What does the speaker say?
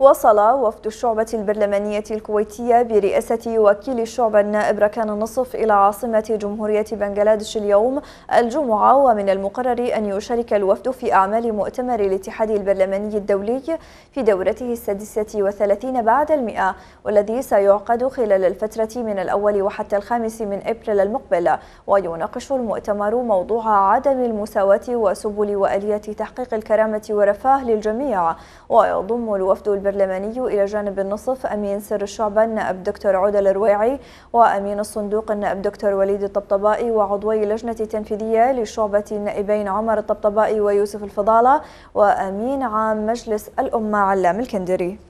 وصل وفد الشعبة البرلمانية الكويتية برئاسة وكيل الشعبة النائب ركان النصف إلى عاصمة جمهورية بنغلاديش اليوم الجمعة ومن المقرر أن يشارك الوفد في أعمال مؤتمر الاتحاد البرلماني الدولي في دورته السادسة وثلاثين بعد المئة والذي سيعقد خلال الفترة من الأول وحتى الخامس من أبريل المقبل ويناقش المؤتمر موضوع عدم المساواة وسبل وآليات تحقيق الكرامة والرفاه للجميع ويضم الوفد البرلماني البرلماني إلى جانب النصف أمين سر الشعبة النائب دكتور عودة الرويعي وأمين الصندوق النائب دكتور وليد الطبطبائي وعضوي لجنة تنفيذية لشعبة النائبين عمر الطبطبائي ويوسف الفضالة وأمين عام مجلس الأمة علام الكندري